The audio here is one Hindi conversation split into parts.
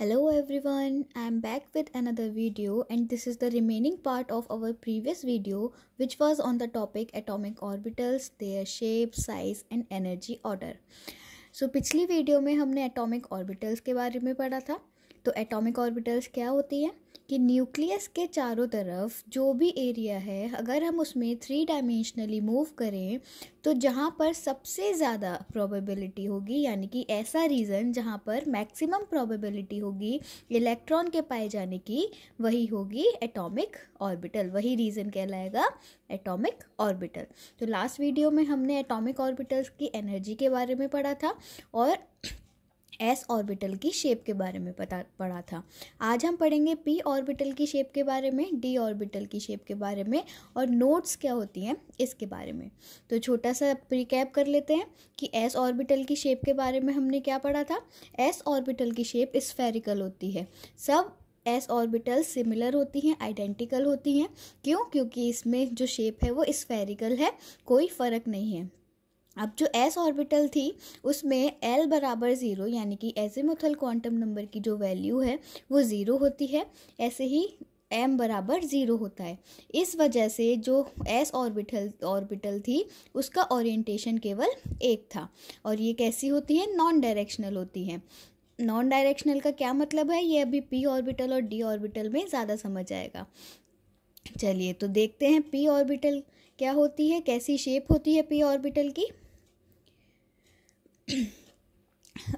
hello everyone i'm back with another video and this is the remaining part of our previous video which was on the topic atomic orbitals their shape size and energy order so पिछली वीडियो में हमने एटॉमिक ऑर्बिटल्स के बारे में पढ़ा था तो एटॉमिक ऑर्बिटल्स क्या होती है कि न्यूक्लियस के चारों तरफ जो भी एरिया है अगर हम उसमें थ्री डायमेंशनली मूव करें तो जहाँ पर सबसे ज़्यादा प्रोबेबिलिटी होगी यानी कि ऐसा रीज़न जहाँ पर मैक्सिमम प्रोबेबिलिटी होगी इलेक्ट्रॉन के पाए जाने की वही होगी एटॉमिक ऑर्बिटल वही रीज़न कहलाएगा एटॉमिक ऑर्बिटल तो लास्ट वीडियो में हमने एटॉमिक ऑर्बिटल्स की एनर्जी के बारे में पढ़ा था और एस ऑर्बिटल की शेप के बारे में पता पढ़ा था आज हम पढ़ेंगे पी ऑर्बिटल की शेप के बारे में डी ऑर्बिटल की शेप के बारे में और नोट्स क्या होती हैं इसके बारे में तो छोटा सा प्रीकैप कर लेते हैं कि एस ऑर्बिटल की शेप के बारे में हमने क्या पढ़ा था एस ऑर्बिटल की शेप स्फेरिकल होती है सब एस ऑर्बिटल सिमिलर होती हैं आइडेंटिकल होती हैं क्यों क्योंकि इसमें जो शेप है वो स्फेरिकल है कोई फ़र्क नहीं है अब जो एस ऑर्बिटल थी उसमें एल बराबर ज़ीरो यानी कि मुथल क्वांटम नंबर की जो वैल्यू है वो ज़ीरो होती है ऐसे ही एम बराबर ज़ीरो होता है इस वजह से जो एस ऑर्बिटल ऑर्बिटल थी उसका ओरिएंटेशन केवल एक था और ये कैसी होती है नॉन डायरेक्शनल होती है नॉन डायरेक्शनल का क्या मतलब है ये अभी पी ऑर्बिटल और डी ऑर्बिटल में ज़्यादा समझ आएगा चलिए तो देखते हैं पी ऑर्बिटल क्या होती है कैसी शेप होती है पी ऑर्बिटल की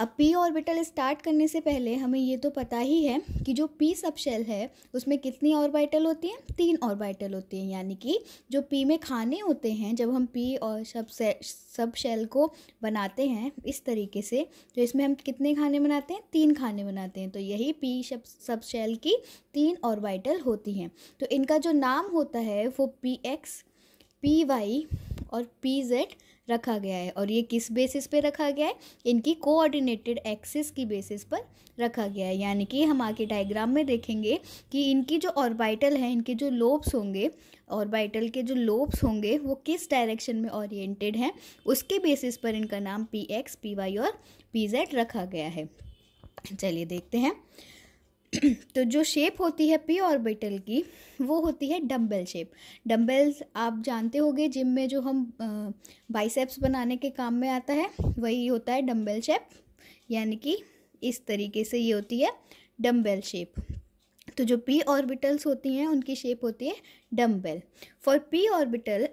अब पी ऑर्बिटल स्टार्ट करने से पहले हमें ये तो पता ही है कि जो पी सब शेल है उसमें कितनी ऑर्बिटल होती हैं तीन ऑर्बिटल होती हैं यानी कि जो पी में खाने होते हैं जब हम पी और सब से, सब शेल को बनाते हैं इस तरीके से तो इसमें हम कितने खाने बनाते हैं तीन खाने बनाते हैं तो यही पी सब सब शेल की तीन ऑर्बिटल होती हैं तो इनका जो नाम होता है वो पी एक्स पी वाई और पी जेड रखा गया है और ये किस बेसिस पे रखा गया है इनकी कोऑर्डिनेटेड एक्सिस की बेसिस पर रखा गया है यानी कि हम आगे डायग्राम में देखेंगे कि इनकी जो ऑर्बिटल है इनके जो लोब्स होंगे ऑर्बिटल के जो लोब्स होंगे वो किस डायरेक्शन में ओरिएंटेड हैं उसके बेसिस पर इनका नाम पी एक्स पी वाई और पी जेड रखा गया है चलिए देखते हैं तो जो शेप होती है पी ऑर्बिटल की वो होती है डम्बेल शेप डम्बेल्स आप जानते होंगे जिम में जो हम बाइसेप्स बनाने के काम में आता है वही होता है डम्बेल शेप यानी कि इस तरीके से ये होती है डम्बेल शेप तो जो पी ऑर्बिटल्स होती हैं उनकी शेप होती है dumbbell for P orbital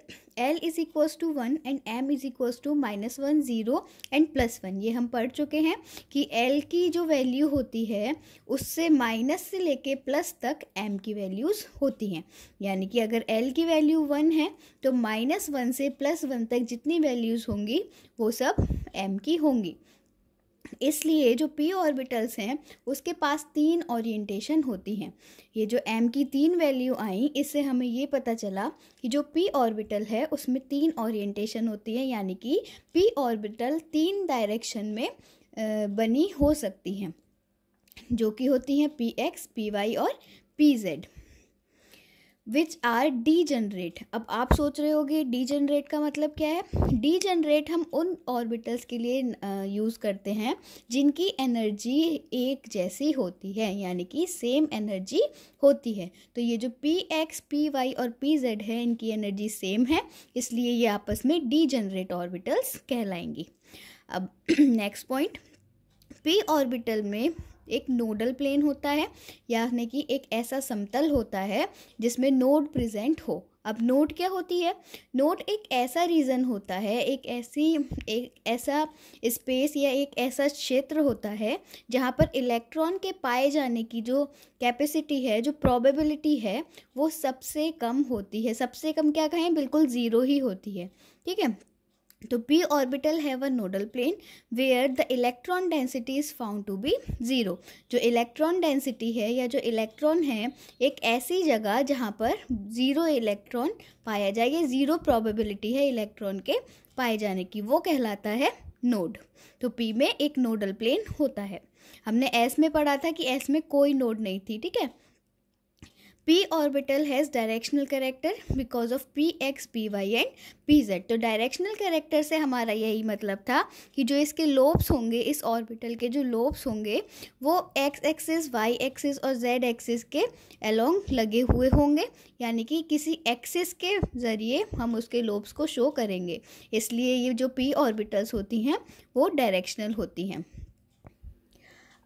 L is equals to one and M is equals to minus one zero and plus one ये हम पढ़ चुके हैं कि एल की जो वैल्यू होती है उससे माइनस से लेके प्लस तक एम की वैल्यूज़ होती हैं यानी कि अगर एल की वैल्यू वन है तो माइनस वन से प्लस वन तक जितनी वैल्यूज़ होंगी वो सब एम की होंगी इसलिए जो पी ऑर्बिटल्स हैं उसके पास तीन ओरिएंटेशन होती हैं ये जो एम की तीन वैल्यू आई इससे हमें ये पता चला कि जो पी ऑर्बिटल है उसमें तीन ओरिएंटेशन होती है यानी कि पी ऑर्बिटल तीन डायरेक्शन में बनी हो सकती हैं जो कि होती हैं पी एक्स पी वाई और P Z which are degenerate अब आप सोच रहे होगे डी जनरेट का मतलब क्या है डी जनरेट हम उन ऑर्बिटल्स के लिए यूज़ करते हैं जिनकी एनर्जी एक जैसी होती है यानी कि सेम एनर्जी होती है तो ये जो पी एक्स पी वाई और पी जेड है इनकी एनर्जी सेम है इसलिए ये आपस में डी जनरेट ऑर्बिटल्स कहलाएंगी अब नेक्स्ट पॉइंट पी ऑर्बिटल में एक नोडल प्लेन होता है यानी कि एक ऐसा समतल होता है जिसमें नोड प्रेजेंट हो अब नोट क्या होती है नोट एक ऐसा रीज़न होता है एक ऐसी एक ऐसा स्पेस या एक ऐसा क्षेत्र होता है जहाँ पर इलेक्ट्रॉन के पाए जाने की जो कैपेसिटी है जो प्रोबेबिलिटी है वो सबसे कम होती है सबसे कम क्या कहें बिल्कुल ज़ीरो ही होती है ठीक है तो पी ऑर्बिटल है a nodal plane where the electron density is found to be zero जो इलेक्ट्रॉन डेंसिटी है या जो इलेक्ट्रॉन है एक ऐसी जगह जहाँ पर ज़ीरो इलेक्ट्रॉन पाया जाए ये ज़ीरो प्रोबेबिलिटी है इलेक्ट्रॉन के पाए जाने की वो कहलाता है नोड तो पी में एक नोडल प्लेन होता है हमने एस में पढ़ा था कि एस में कोई नोड नहीं थी ठीक है P orbital has directional character because of P x P Y and P Z तो डायरेक्शनल करेक्टर से हमारा यही मतलब था कि जो इसके लोब्स होंगे इस ऑर्बिटल के जो लोब्स होंगे वो एक्स एक्सिस वाई एक्सिस और जेड एक्सिस के अलोंग लगे हुए होंगे यानी कि किसी एक्सिस के ज़रिए हम उसके लोब्स को शो करेंगे इसलिए ये जो पी ऑर्बिटल्स होती हैं वो डायरेक्शनल होती हैं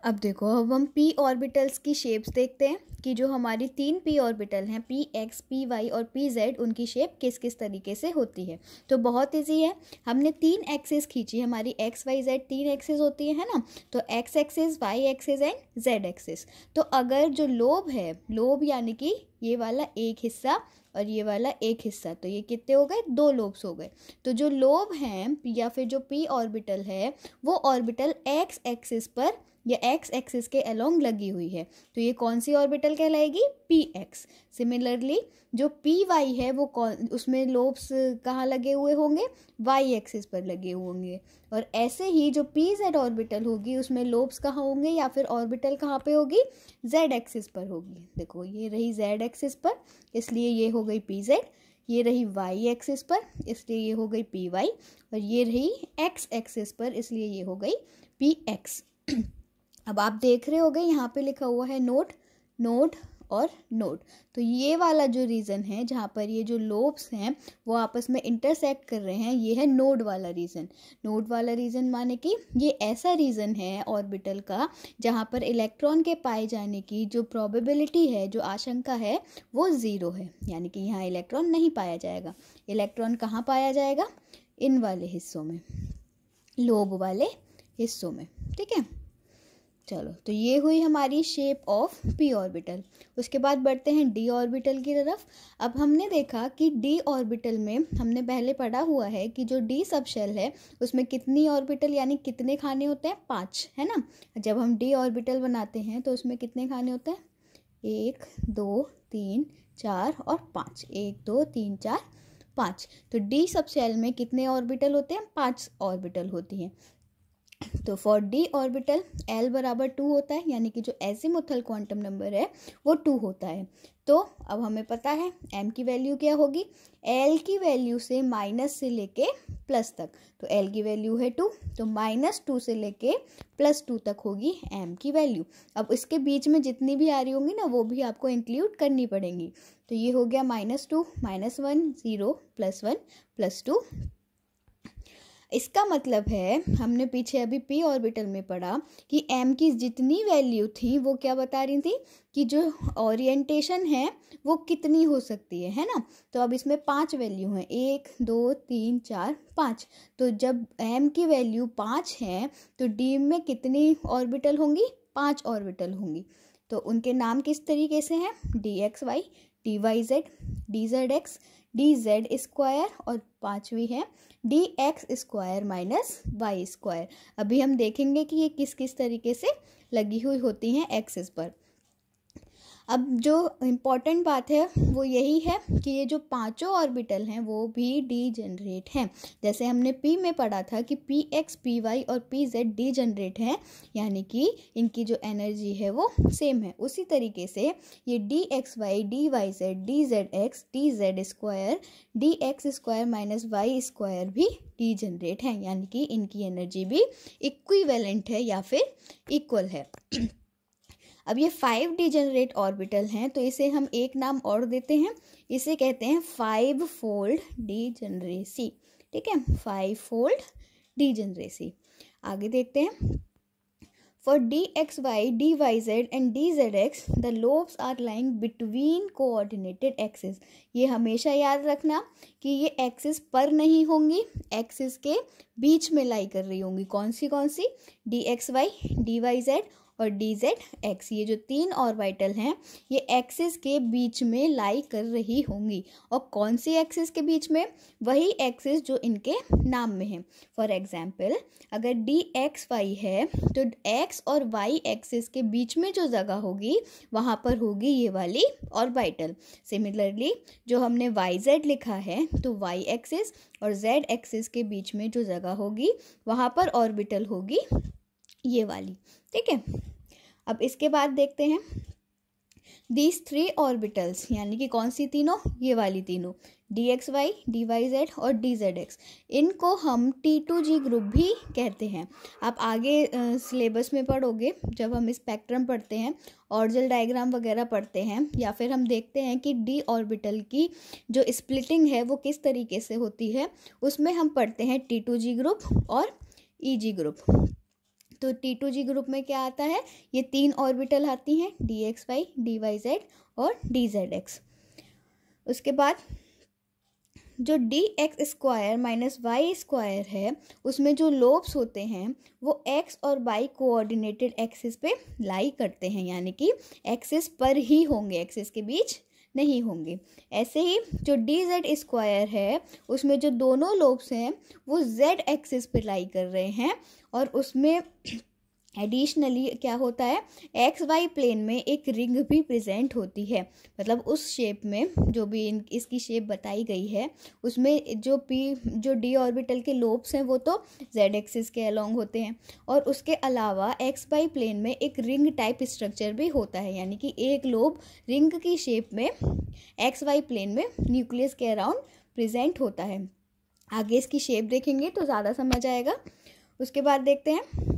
अब देखो अब हम पी ऑर्बिटल्स की शेप्स देखते हैं कि जो हमारी तीन पी ऑर्बिटल हैं पी एक्स पी वाई और पी जेड उनकी शेप किस किस तरीके से होती है तो बहुत ईजी है हमने तीन एक्सेस खींची हमारी एक्स वाई जेड तीन एक्सेस होती है ना तो X axes Y axes and Z axes तो अगर जो लोब है लोब यानी कि ये वाला एक हिस्सा और ये वाला एक हिस्सा तो ये कितने हो गए दो लोब्स हो गए तो जो लोब हैं या फिर जो पी ऑर्बिटल है वो ऑर्बिटल एक्स एक्सिस पर या एक्स एक्सिस के अलोंग लगी हुई है तो ये कौन सी ऑर्बिटल कहलाएगी पी एक्स सिमिलरली जो पी वाई है वो कौन उसमें लोब्स कहाँ लगे हुए होंगे वाई एक्सिस पर लगे होंगे और ऐसे ही जो पी जेड ऑर्बिटल होगी उसमें लोब्स कहाँ होंगे या फिर ऑर्बिटल कहाँ पे होगी जेड एक्सिस पर होगी देखो ये रही जेड एक्सिस पर इसलिए ये हो गई पी जेड ये रही वाई एक्सिस पर इसलिए ये हो गई पी वाई और ये रही एक्स एक्सिस पर इसलिए ये हो गई पी एक्स अब आप देख रहे हो गए यहाँ पे लिखा हुआ है नोट नोट और नोड तो ये वाला जो रीज़न है जहाँ पर ये जो लोब्स हैं वो आपस में इंटरसेक्ट कर रहे हैं ये है नोड वाला रीज़न नोड वाला रीज़न माने कि ये ऐसा रीज़न है ऑर्बिटल का जहाँ पर इलेक्ट्रॉन के पाए जाने की जो प्रोबेबिलिटी है जो आशंका है वो ज़ीरो है यानी कि यहाँ इलेक्ट्रॉन नहीं पाया जाएगा इलेक्ट्रॉन कहाँ पाया जाएगा इन वाले हिस्सों में लोब वाले हिस्सों में ठीक है चलो तो ये हुई हमारी शेप ऑफ पी ऑर्बिटल उसके बाद बढ़ते हैं डी ऑर्बिटल की तरफ अब हमने देखा कि डी ऑर्बिटल में हमने पहले पढ़ा हुआ है कि जो डी सब शेल है उसमें कितनी ऑर्बिटल यानी कितने खाने होते हैं पाँच है ना जब हम डी ऑर्बिटल बनाते हैं तो उसमें कितने खाने होते हैं एक दो तीन चार और पाँच एक दो तीन चार पाँच तो डी सब शेल में कितने ऑर्बिटल होते हैं पाँच ऑर्बिटल होती हैं तो फॉर डी ऑर्बिटल एल बराबर टू होता है यानी कि जो ऐसे मुथल क्वांटम नंबर है वो टू होता है तो अब हमें पता है एम की वैल्यू क्या होगी एल की वैल्यू से माइनस से लेके प्लस तक तो एल की वैल्यू है टू तो माइनस टू से लेके प्लस टू तक होगी एम की वैल्यू अब इसके बीच में जितनी भी आ रही होंगी ना वो भी आपको इंक्लूड करनी पड़ेंगी तो ये हो गया minus two minus one zero plus one plus two इसका मतलब है हमने पीछे अभी पी ऑर्बिटल में पढ़ा कि एम की जितनी वैल्यू थी वो क्या बता रही थी कि जो ओरिएंटेशन है वो कितनी हो सकती है है ना तो अब इसमें पांच वैल्यू हैं एक दो तीन चार पाँच तो जब एम की वैल्यू पाँच है तो डी में कितनी ऑर्बिटल होंगी पाँच ऑर्बिटल होंगी तो उनके नाम किस तरीके से हैं d x y d y z d z x d z square और पांचवी है d x square minus y square अभी हम देखेंगे कि ये किस किस तरीके से लगी हुई होती हैं एक्सेस पर अब जो इम्पॉर्टेंट बात है वो यही है कि ये जो पांचों ऑर्बिटल हैं वो भी डी जनरेट हैं जैसे हमने पी में पढ़ा था कि पी एक्स पी वाई और पी जेड डी जनरेट हैं यानी कि इनकी जो एनर्जी है वो सेम है उसी तरीके से ये d x y d y z d z x d z square d x square minus y square भी डी जनरेट हैं यानी कि इनकी एनर्जी भी इक्विवेलेंट है या फिर इक्वल है अब ये फाइव डिजेनरेट ऑर्बिटल हैं तो इसे हम एक नाम और देते हैं इसे कहते हैं फाइव फोल्ड डिजेनरेसी ठीक है फाइव फोल्ड डिजेनरेसी आगे देखते हैं z and d z x the lobes are lying between coordinated axes ये हमेशा याद रखना कि ये एक्सेस पर नहीं होंगी एक्सेस के बीच में लाई कर रही होंगी कौन सी कौन सी d d x y y z और डी जेड एक्स ये जो तीन ऑर्बिटल हैं ये एक्सिस के बीच में लाई कर रही होंगी और कौन सी एक्सिस के बीच में वही एक्सिस जो इनके नाम में है फॉर एग्जाम्पल अगर डी एक्स वाई है तो एक्स और वाई एक्सिस के बीच में जो जगह होगी वहाँ पर होगी ये वाली ऑर्बिटल सिमिलरली जो हमने वाई जेड लिखा है तो वाई एक्सिस और जेड एक्सिस के बीच में जो जगह होगी वहाँ पर ऑर्बिटल होगी ये वाली ठीक है अब इसके बाद देखते हैं दीज थ्री ऑर्बिटल्स यानी कि कौन सी तीनों ये वाली तीनों d x y d y z और डी जेड एक्स इनको हम टी टू जी ग्रुप भी कहते हैं आप आगे सिलेबस में पढ़ोगे जब हम स्पेक्ट्रम पढ़ते हैं ऑर्जल डायग्राम वगैरह पढ़ते हैं या फिर हम देखते हैं कि डी ऑर्बिटल की जो स्प्लिटिंग है वो किस तरीके से होती है उसमें हम पढ़ते हैं टी टू जी ग्रुप और ई जी ग्रुप तो टी टू जी ग्रुप में क्या आता है ये तीन ऑर्बिटल आती हैं d x y d y z और डी जेड एक्स उसके बाद जो d x square minus y square है उसमें जो लोब्स होते हैं वो एक्स और वाई कोऑर्डिनेटेड एक्सिस पे लाई करते हैं यानी कि एक्सिस पर ही होंगे एक्सिस के बीच नहीं होंगे ऐसे ही जो डी जेड स्क्वायर है उसमें जो दोनों लोब्स हैं वो जेड एक्सिस पर लाई कर रहे हैं और उसमें एडिशनली क्या होता है एक्स वाई प्लेन में एक रिंग भी प्रेजेंट होती है मतलब उस शेप में जो भी इन इसकी शेप बताई गई है उसमें जो पी जो डी ऑर्बिटल के लोब्स हैं वो तो जेड एक्सिस के अलोंग होते हैं और उसके अलावा एक्स वाई प्लेन में एक रिंग टाइप स्ट्रक्चर भी होता है यानी कि एक लोब रिंग की शेप में एक्स वाई प्लेन में न्यूक्लियस के अराउंड प्रजेंट होता है आगे इसकी शेप देखेंगे तो ज़्यादा समझ आएगा उसके बाद देखते हैं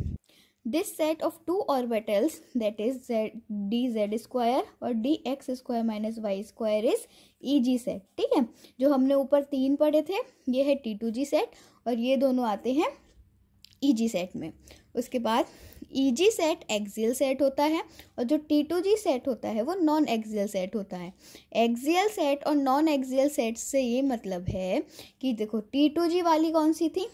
this set of two orbitals that is d z square और square minus y square is e g set ठीक है जो हमने ऊपर तीन पढ़े थे ये है टी टू जी सेट और ये दोनों आते हैं ई जी सेट में उसके बाद e g set axial set होता है और जो टी टू जी सेट होता है वो नॉन एक्सियल सेट होता है एक्सियल सेट और नॉन एक्सियल सेट से ये मतलब है कि देखो टी टू जी वाली कौन सी थी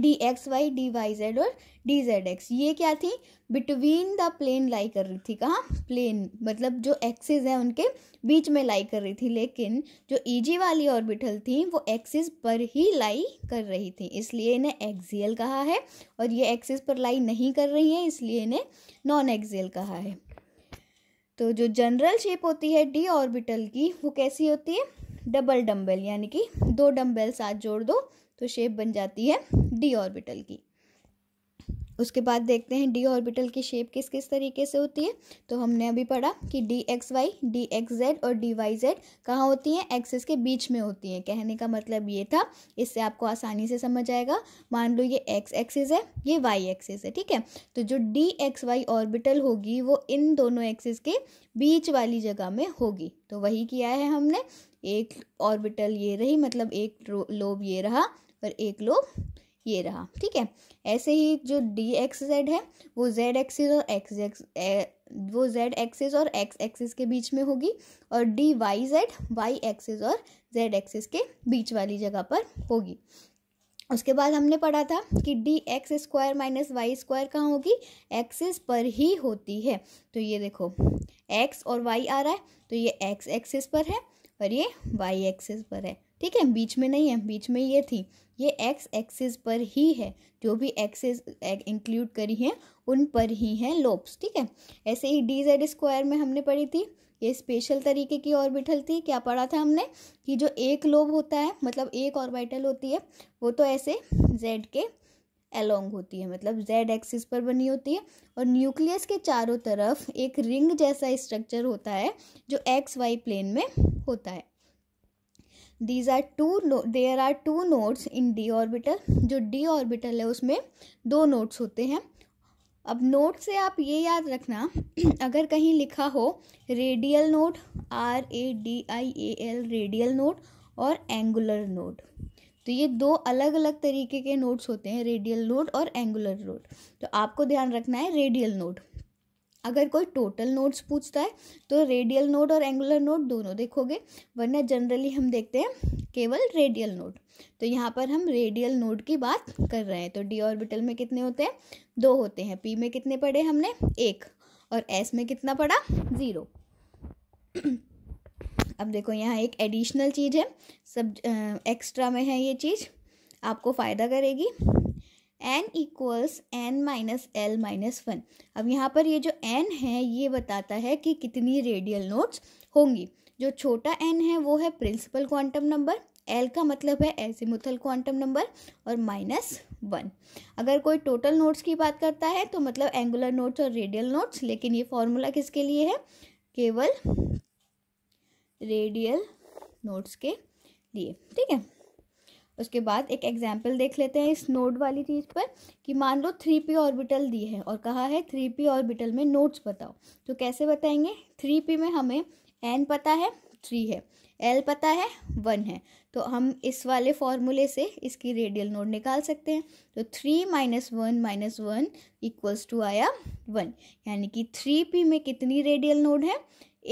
d x y d y z और डी जेड एक्स ये क्या थी बिटवीन द प्लेन लाई कर रही थी कहाँ प्लेन मतलब जो एक्सिस है उनके बीच में लाई कर रही थी लेकिन जो ईजी वाली ऑर्बिटल थी वो एक्सिस पर ही लाई कर रही थी इसलिए इन्हें एक्सियल कहा है और ये एक्सिस पर लाई नहीं कर रही हैं इसलिए इन्हें नॉन एक्सियल कहा है तो जो जनरल शेप होती है डी ऑर्बिटल की वो कैसी होती है डबल डम्बेल यानी कि दो डम्बेल साथ जोड़ दो तो शेप बन जाती है डी ऑर्बिटल की उसके बाद देखते हैं डी ऑर्बिटल की शेप किस किस तरीके से होती है तो हमने अभी पढ़ा कि d x y d x z और डी वाई जेड कहाँ होती हैं एक्सेस के बीच में होती हैं कहने का मतलब ये था इससे आपको आसानी से समझ आएगा मान लो ये एक्स एक्सेस है ये वाई एक्सेस है ठीक है तो जो डी एक्स वाई ऑर्बिटल होगी वो इन दोनों एक्सेस के बीच वाली जगह में होगी तो वही किया है हमने एक ऑर्बिटल ये रही मतलब एक लोब ये रहा और एक लोब ये रहा ठीक है ऐसे ही जो डी एक्स जेड है वो जेड एक्सिस और एक्स एक्स वो जेड एक्सिस और एक्स एक्सिस के बीच में होगी और d y z y axis और जेड एक्सिस के बीच वाली जगह पर होगी उसके बाद हमने पढ़ा था कि d x square minus y square कहाँ होगी एक्सिस पर ही होती है तो ये देखो एक्स और वाई आ रहा है तो ये एक्स एक्सिस पर है और ये वाई एक्सिस पर है ठीक है बीच में नहीं है बीच में ये थी ये एक्स एक्सिस पर ही है जो भी एक्सिस इंक्लूड करी है उन पर ही है लोब्स ठीक है ऐसे ही डी जेड स्क्वायर में हमने पढ़ी थी ये स्पेशल तरीके की ऑर्बिटल थी क्या पढ़ा था हमने कि जो एक लोब होता है मतलब एक ऑर्बिटल होती है वो तो ऐसे जेड के एलोंग होती है मतलब जेड एक्सिस पर बनी होती है और न्यूक्लियस के चारों तरफ एक रिंग जैसा स्ट्रक्चर होता है जो एक्स वाई प्लेन में होता है these are two there are two nodes in d orbital जो डी ऑर्बिटल है उसमें दो नोट्स होते हैं अब नोट से आप ये याद रखना अगर कहीं लिखा हो radial node r a d i a l radial node और एंगुलर नोट तो ये दो अलग अलग तरीके के नोट्स होते हैं रेडियल नोट और एंगुलर नोट तो आपको ध्यान रखना है रेडियल नोट अगर कोई टोटल नोड्स पूछता है तो रेडियल नोड और एंगुलर नोड दोनों देखोगे वरना जनरली हम देखते हैं केवल रेडियल नोड तो यहाँ पर हम रेडियल नोड की बात कर रहे हैं तो डी ऑर्बिटल में कितने होते हैं दो होते हैं पी में कितने पड़े हमने एक और एस में कितना पड़ा ज़ीरो अब देखो यहाँ एक एडिशनल चीज़ है सब एक्स्ट्रा में है ये चीज़ आपको फ़ायदा करेगी n equals n minus l minus one अब यहाँ पर ये जो एन है ये बताता है कि कितनी रेडियल नोट्स होंगी जो छोटा एन है वो है प्रिंसिपल क्वांटम नंबर एल का मतलब है मुथल क्वांटम नंबर और माइनस वन अगर कोई टोटल नोट्स की बात करता है तो मतलब एंगुलर नोट्स और रेडियल नोट्स लेकिन ये फॉर्मूला किसके लिए है केवल रेडियल नोट्स के लिए ठीक है उसके बाद एक एग्जाम्पल देख लेते हैं इस नोड वाली चीज़ पर कि मान लो थ्री पी ऑर्बिटल दी है और कहा है थ्री पी ऑर्बिटल में नोड्स बताओ तो कैसे बताएंगे थ्री पी में हमें एन पता है थ्री है एल पता है वन है तो हम इस वाले फॉर्मूले से इसकी रेडियल नोड निकाल सकते हैं तो three minus one minus one equals two आया वन यानी कि थ्री पी में कितनी रेडियल नोड है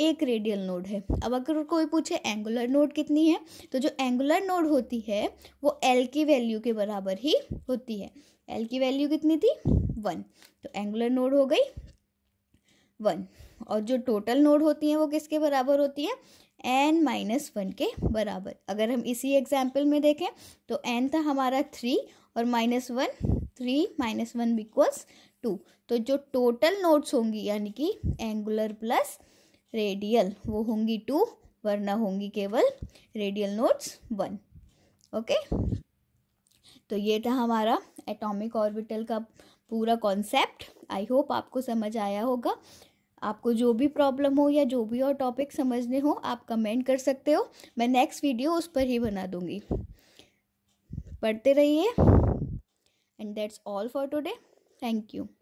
एक रेडियल नोड है अब अगर कोई पूछे एंगुलर नोड कितनी है तो जो एंगुलर नोड होती है वो एल की वैल्यू के बराबर ही होती है एल की वैल्यू कितनी थी वन तो एंगुलर नोड हो गई वन और जो टोटल नोड होती हैं वो किसके बराबर होती है एन माइनस वन के बराबर अगर हम इसी एग्जाम्पल में देखें तो एन था हमारा थ्री और minus one three minus one equals two तो जो टोटल नोड्स होंगी यानी कि एंगुलर प्लस रेडियल वो होंगी टू वरना होंगी केवल रेडियल नोट्स वन ओके तो ये था हमारा एटॉमिक ऑर्बिटल का पूरा कॉन्सेप्ट आई होप आपको समझ आया होगा आपको जो भी प्रॉब्लम हो या जो भी और टॉपिक समझने हो आप कमेंट कर सकते हो मैं नेक्स्ट वीडियो उस पर ही बना दूंगी पढ़ते रहिए and that's all for today thank you